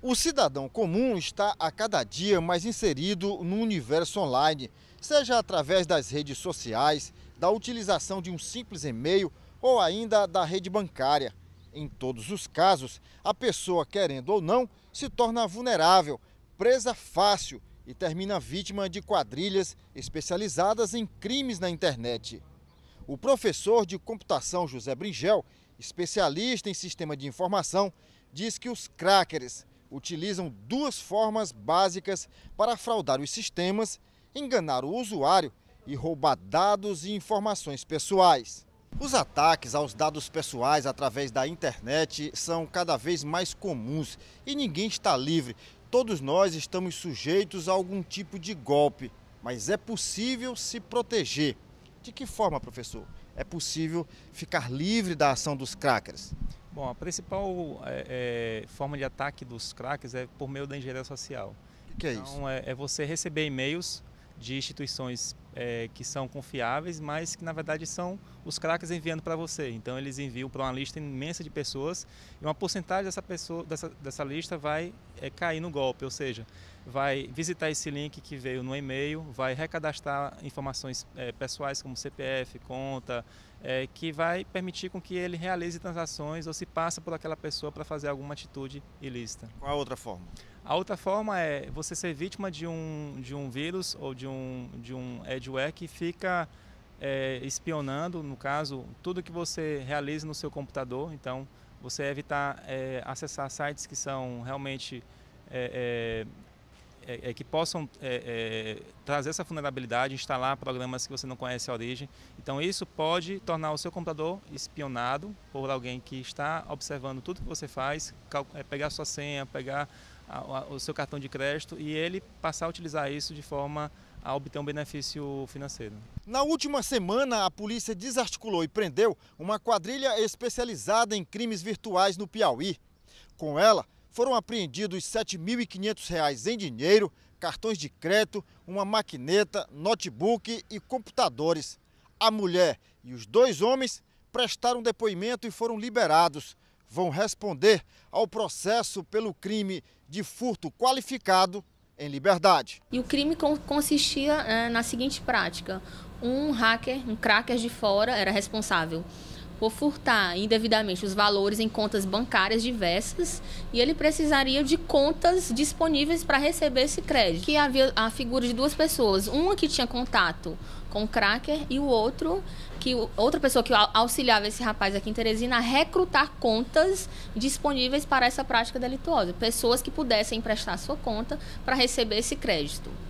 O cidadão comum está a cada dia mais inserido no universo online, seja através das redes sociais, da utilização de um simples e-mail ou ainda da rede bancária. Em todos os casos, a pessoa, querendo ou não, se torna vulnerável, presa fácil e termina vítima de quadrilhas especializadas em crimes na internet. O professor de computação José Bringel, especialista em sistema de informação, diz que os crackers utilizam duas formas básicas para fraudar os sistemas, enganar o usuário e roubar dados e informações pessoais. Os ataques aos dados pessoais através da internet são cada vez mais comuns e ninguém está livre. Todos nós estamos sujeitos a algum tipo de golpe, mas é possível se proteger. De que forma, professor? É possível ficar livre da ação dos crackers? Bom, a principal é, é, forma de ataque dos crackers é por meio da engenharia social. O que, que é então, isso? Então, é, é você receber e-mails de instituições é, que são confiáveis, mas que na verdade são os craques enviando para você. Então eles enviam para uma lista imensa de pessoas e uma porcentagem dessa, pessoa, dessa, dessa lista vai é, cair no golpe, ou seja, vai visitar esse link que veio no e-mail, vai recadastrar informações é, pessoais como CPF, conta, é, que vai permitir com que ele realize transações ou se passa por aquela pessoa para fazer alguma atitude ilícita. Qual a outra forma? A outra forma é você ser vítima de um, de um vírus ou de um, de um adware que fica é, espionando, no caso, tudo que você realiza no seu computador. Então, você evitar é, acessar sites que são realmente é, é, é, é que possam é, trazer essa vulnerabilidade, instalar programas que você não conhece a origem. Então, isso pode tornar o seu computador espionado por alguém que está observando tudo que você faz, pegar sua senha, pegar o seu cartão de crédito e ele passar a utilizar isso de forma a obter um benefício financeiro. Na última semana, a polícia desarticulou e prendeu uma quadrilha especializada em crimes virtuais no Piauí. Com ela, foram apreendidos R$ 7.500 em dinheiro, cartões de crédito, uma maquineta, notebook e computadores. A mulher e os dois homens prestaram depoimento e foram liberados vão responder ao processo pelo crime de furto qualificado em liberdade. E o crime consistia é, na seguinte prática: um hacker, um cracker de fora era responsável por furtar indevidamente os valores em contas bancárias diversas e ele precisaria de contas disponíveis para receber esse crédito. Que havia a figura de duas pessoas, uma que tinha contato com o cracker e o outro que outra pessoa que auxiliava esse rapaz aqui em Teresina a recrutar contas disponíveis para essa prática delituosa, pessoas que pudessem emprestar sua conta para receber esse crédito.